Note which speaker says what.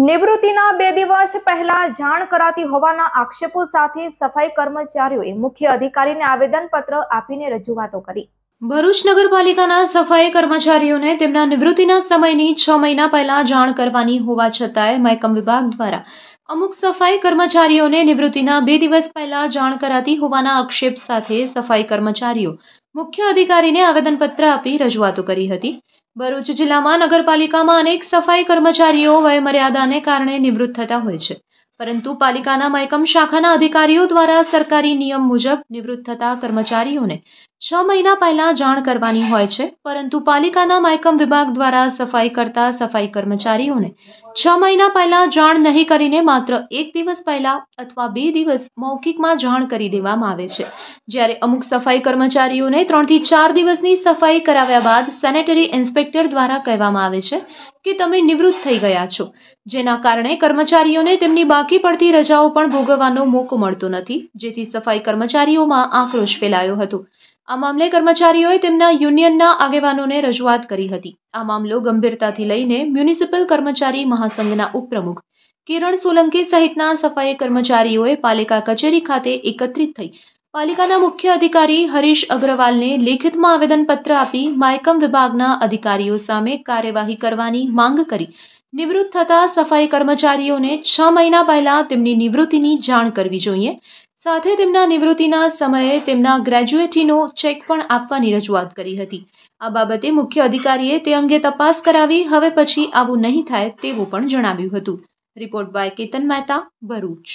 Speaker 1: નિવૃત્તિના બે દિવસ પહેલા જાણ કરાતી હોવાના આક્ષેપો સાથે સફાઈ કર્મચારીઓએ મુખ્ય અધિકારીને આવેદનપત્ર આપીને રજૂઆતો કરી ભરૂચ નગરપાલિકાના સફાઈ
Speaker 2: કર્મચારીઓને તેમના નિવૃત્તિના સમયની છ મહિના પહેલા જાણ કરવાની હોવા છતાંય મહેકમ વિભાગ દ્વારા અમુક સફાઈ કર્મચારીઓને નિવૃત્તિના બે દિવસ પહેલા જાણ કરાતી હોવાના આક્ષેપ સાથે સફાઈ કર્મચારીઓ મુખ્ય અધિકારીને આવેદનપત્ર આપી રજૂઆતો કરી હતી ભરૂચ જિલ્લામાં નગરપાલિકામાં અનેક સફાઈ કર્મચારીઓ વયમર્યાદાને કારણે નિવૃત્ત થતા હોય છે પરંતુ પાલિકાના મયકમ શાખાના અધિકારીઓ દ્વારા સરકારી નિયમ મુજબ નિવૃત્ત થતા કર્મચારીઓને છ મહિના પહેલા જાણ કરવાની હોય છે પરંતુ પાલિકાના મયકમ વિભાગ દ્વારા સફાઈ કરતા સફાઈ કર્મચારીઓને છ મહિના પહેલા જાણ નહીં કરીને માત્ર એક દિવસ પહેલા અથવા બે દિવસ મૌખિકમાં જાણ કરી દેવામાં આવે છે જ્યારે અમુક સફાઈ કર્મચારીઓને ત્રણથી ચાર દિવસની સફાઈ કરાવ્યા બાદ સેનેટરી ઇન્સ્પેક્ટર દ્વારા કહેવામાં આવે છે કે તમે નિવૃત્ત થઈ ગયા છો જેના કારણે કર્મચારીઓને તેમની બાકી પડતી રજાઓ પણ ભોગવવાનો મોકો મળતો નથી જેથી સફાઈ કર્મચારીઓમાં આક્રોશ ફેલાયો હતો આ મામલે કર્મચારીઓએ તેમના યુનિયનના આગેવાનોને રજૂઆત કરી હતી આ મામલો ગંભીરતાથી લઈને મ્યુનિસિપલ કર્મચારી મહાસંઘના ઉપપ્રમુખ કિરણ સોલંકી સહિતના સફાઈ કર્મચારીઓએ પાલિકા કચેરી ખાતે એકત્રિત થઈ પાલિકાના મુખ્ય અધિકારી હરીશ અગ્રવાલને લેખિતમાં આવેદનપત્ર આપી માયકમ વિભાગના અધિકારીઓ સામે કાર્યવાહી કરવાની માંગ કરી નિવૃત્ત થતા સફાઈ કર્મચારીઓને છ મહિના પહેલા તેમની નિવૃત્તિની જાણ કરવી જોઈએ સાથે તેમના નિવૃત્તિના સમયે તેમના ગ્રેજ્યુએટીનો ચેક પણ આપવાની રજૂઆત કરી હતી આ બાબતે મુખ્ય અધિકારીએ તે અંગે તપાસ કરાવી હવે પછી આવું નહીં થાય તેવું પણ જણાવ્યું હતું રિપોર્ટ બાય કેતન મહેતા ભરૂચ